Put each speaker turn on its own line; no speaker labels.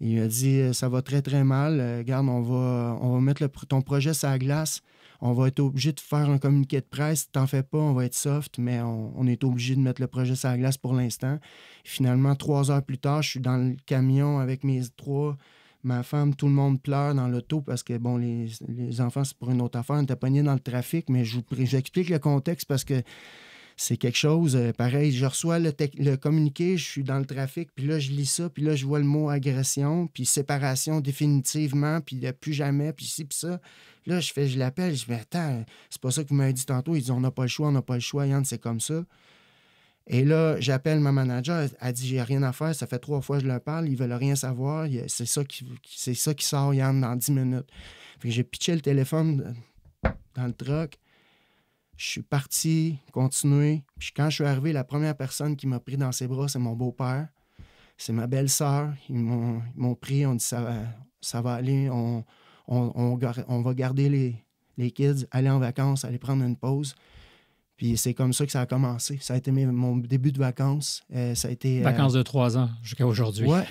Il lui a dit euh, Ça va très, très mal. Euh, garde, on va, on va mettre le, ton projet sur la glace. On va être obligé de faire un communiqué de presse. T'en fais pas, on va être soft, mais on, est obligé de mettre le projet sur la glace pour l'instant. Finalement, trois heures plus tard, je suis dans le camion avec mes trois. Ma femme, tout le monde pleure dans l'auto parce que, bon, les, enfants, c'est pour une autre affaire. On était pognés dans le trafic, mais j'explique le contexte parce que c'est quelque chose, euh, pareil, je reçois le, le, communiqué, je suis dans le trafic, puis là, je lis ça, puis là, je vois le mot agression, puis séparation définitivement, puis plus jamais, puis ci, puis ça. Là, je fais, je l'appelle, je dis, attends, c'est pas ça que vous m'avez dit tantôt. Ils disent, on n'a pas le choix, on n'a pas le choix, Yann, c'est comme ça. Et là, j'appelle ma manager, elle dit, j'ai rien à faire, ça fait trois fois que je leur parle, ils veulent rien savoir, c'est ça qui, c'est ça qui sort, Yann, dans dix minutes. j'ai pitché le téléphone euh, dans le truck je suis parti, continué. Puis quand je suis arrivé, la première personne qui m'a pris dans ses bras, c'est mon beau-père. C'est ma belle-sœur. Ils m'ont pris, on dit ça va, ça va aller, on, on, on, va garder les, kids, aller en vacances, aller prendre une pause. Puis c'est comme ça que ça a commencé. Ça a été
mon début de vacances. Euh, ça a été. Euh, vacances de trois ans jusqu'à aujourd'hui. Ouais,